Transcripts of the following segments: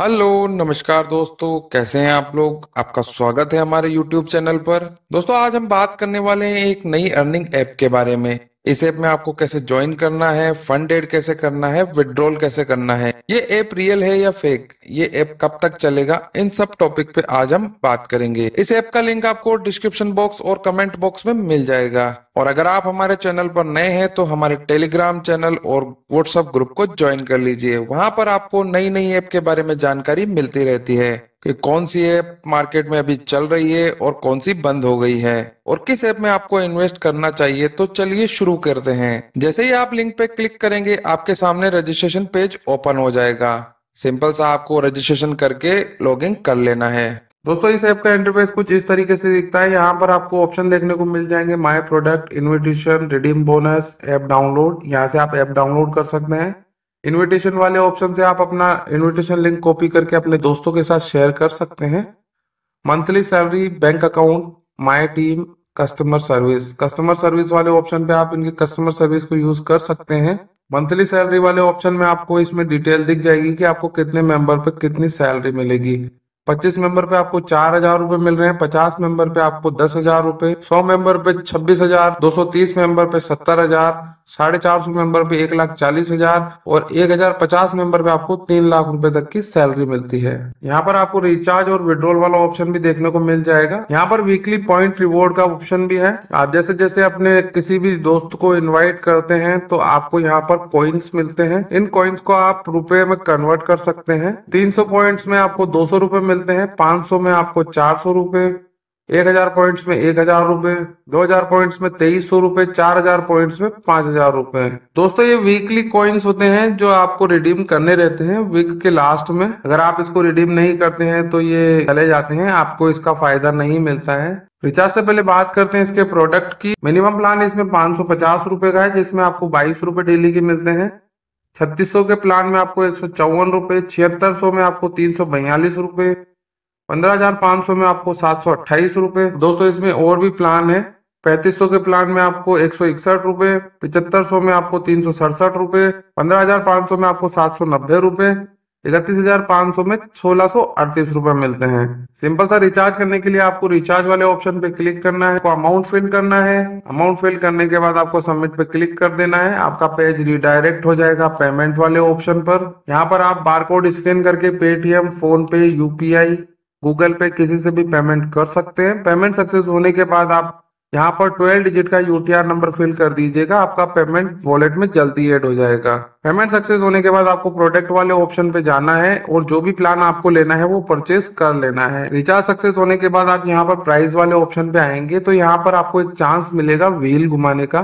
hello नमस्कार दोस्तों कैसे हैं आप लोग आपका स्वागत है हमारे यूट्यूब चैनल पर दोस्तों आज हम बात करने वाले हैं एक नई अर्निंग ऐप के बारे में इस ऐप में आपको कैसे ज्वाइन करना है फंड एड कैसे करना है विड्रॉल कैसे करना है ये ऐप रियल है या फेक ये ऐप कब तक चलेगा इन सब टॉपिक पे आज हम बात करेंगे इस ऐप का लिंक आपको डिस्क्रिप्शन बॉक्स और कमेंट बॉक्स में मिल जाएगा और अगर आप हमारे चैनल पर नए हैं तो हमारे टेलीग्राम चैनल और व्हाट्सएप ग्रुप को ज्वाइन कर लीजिए वहां पर आपको नई नई ऐप के बारे में जानकारी मिलती रहती है कि कौन सी ऐप मार्केट में अभी चल रही है और कौन सी बंद हो गई है और किस ऐप में आपको इन्वेस्ट करना चाहिए तो चलिए शुरू करते हैं जैसे ही आप लिंक पे क्लिक करेंगे आपके सामने रजिस्ट्रेशन पेज ओपन हो जाएगा सिंपल सा आपको रजिस्ट्रेशन करके लॉग इन कर लेना है दोस्तों इस ऐप का इंटरफेस कुछ इस तरीके से दिखता है यहाँ पर आपको ऑप्शन देखने को मिल जाएंगे my product invitation redeem bonus app download यहाँ से आप ऐप डाउनलोड कर सकते हैं इनविटेशन वाले ऑप्शन से आप अपना इनविटेशन लिंक कॉपी करके अपने दोस्तों के साथ शेयर कर सकते हैं monthly salary bank account my team customer service customer service वाले ऑप्शन पे आप इनके कस्टमर सर्विस को यूज कर सकते हैं मंथली सैलरी वाले ऑप्शन में आपको इसमें डिटेल दिख जाएगी कि आपको कितने मेंबर पर कितनी सैलरी मिलेगी पच्चीस मेंबर पे आपको चार हजार रूपए मिल रहे हैं पचास मेंबर पे आपको दस हजार रूपए सौ मेंबर पे छब्बीस हजार दो सौ तीस मेंबर पे सत्तर हजार साढ़े चार सौ मेंबर पे एक लाख चालीस हजार और एक हजार पचास मेंबर पे आपको तीन लाख रुपए तक की सैलरी मिलती है यहाँ पर आपको रिचार्ज और विड्रॉल वाला ऑप्शन भी देखने को मिल जाएगा यहाँ पर वीकली पॉइंट रिवॉर्ड का ऑप्शन भी है आप जैसे जैसे अपने किसी भी दोस्त को इन्वाइट करते हैं तो आपको यहाँ पर कॉइन्स मिलते हैं इन कॉइन्स को आप रुपए में कन्वर्ट कर सकते हैं तीन सौ पॉइंट्स में आपको दो सौ मिलते हैं 500 में आपको चार सौ रुपए एक हजार पॉइंट्स में एक हजार रुपए दो हजार पॉइंट्स में तेईस सौ रुपए चार हजार पॉइंट्स में पांच हजार रुपए दोस्तों ये वीकली कॉइन्स होते हैं जो आपको रिडीम करने रहते हैं वीक के लास्ट में अगर आप इसको रिडीम नहीं करते हैं तो ये चले जाते हैं आपको इसका फायदा नहीं मिलता है रिचार्ज से पहले बात करते हैं इसके प्रोडक्ट की मिनिमम प्लान इसमें पांच सौ पचास रुपए का है जिसमें आपको बाईस रुपए डेली के मिलते हैं छत्तीस सौ के प्लान में आपको एक सौ चौवन रुपये छिहत्तर सौ में आपको तीन सौ बयालीस रुपये पंद्रह हजार पांच सौ में आपको सात सौ अट्ठाईस रुपये दोस्तों इसमें और भी प्लान है पैंतीस सौ के प्लान में आपको एक सौ इकसठ रुपए पिचहत्तर सौ में आपको तीन सौ सड़सठ रुपए पंद्रह हजार पाँच सौ में आपको सात सौ नब्बे रुपये इकतीस हजार पांच सौ में सोलह सौ अड़तीस रूपए मिलते हैं सिंपल सा रिचार्ज करने के लिए आपको रिचार्ज वाले ऑप्शन पे क्लिक करना है अमाउंट फिल करना है अमाउंट फिल करने के बाद आपको सबमिट पे क्लिक कर देना है आपका पेज रिडायरेक्ट हो जाएगा पेमेंट वाले ऑप्शन पर यहाँ पर आप बारकोड स्कैन करके Paytm PhonePe UPI Google Pay किसी से भी पेमेंट कर सकते हैं पेमेंट सक्सेस होने के बाद आप यहाँ पर 12 डिजिट का यूटीआर नंबर फिल कर दीजिएगा आपका पेमेंट वॉलेट में जल्दी एड हो जाएगा पेमेंट सक्सेस होने के बाद आपको प्रोडक्ट वाले ऑप्शन पे जाना है और जो भी प्लान आपको लेना है वो परचेस कर लेना है रिचार्ज सक्सेस होने के बाद आप यहाँ पर प्राइस वाले ऑप्शन पे आएंगे तो यहाँ पर आपको एक चांस मिलेगा व्हील घुमाने का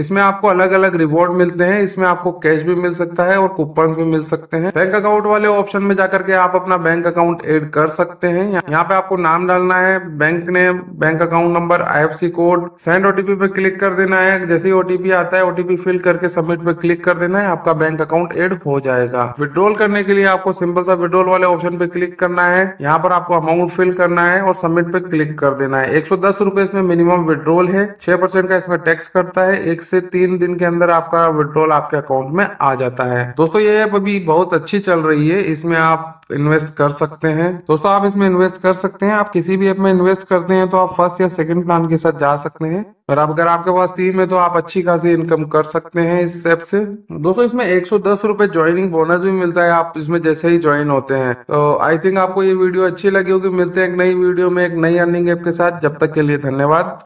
इसमें आपको अलग अलग रिवॉर्ड मिलते हैं इसमें आपको कैश भी मिल सकता है और कूपन भी मिल सकते हैं बैंक अकाउंट वाले ऑप्शन में जाकर के आप अपना बैंक अकाउंट एड कर सकते हैं यहाँ पे आपको नाम डालना है बैंक ने bank account number I code send OTP पे क्लिक कर देना है जैसे ओटीपी आता है ओटीपी फिल करके सबमिट पे क्लिक कर देना है आपका बैंक अकाउंट एड हो जाएगा विड्रॉल करने के लिए आपको सिंपल सा विड्रोल वाले ऑप्शन पे क्लिक करना है यहाँ पर आपको अमाउंट फिल करना है और सबमिट पे क्लिक कर देना है एक सौ इसमें मिनिमम विड्रोल है छह का इसमें टैक्स करता है एक से तीन दिन के अंदर आपका विड्रॉल आपके अकाउंट में आ जाता है दोस्तों ये ऐप अभी बहुत अच्छी चल रही है इसमें आप इन्वेस्ट कर सकते हैं दोस्तों आप इसमें इन्वेस्ट कर सकते हैं आप किसी भी ऐप में इन्वेस्ट करते हैं तो आप फर्स्ट या सेकंड प्लान के साथ जा सकते हैं और आप अगर आपके पास तीन है तो आप अच्छी खासी इनकम कर सकते हैं इस ऐप से दोस्तों इसमें एक सौ दस रूपए ज्वाइनिंग बोनस भी मिलता है आप इसमें जैसे ही ज्वाइन होते हैं तो आई थिंक आपको ये वीडियो अच्छी लगी होगी मिलते हैं एक नई वीडियो में एक नई अर्निंग ऐप के साथ जब तक के लिए धन्यवाद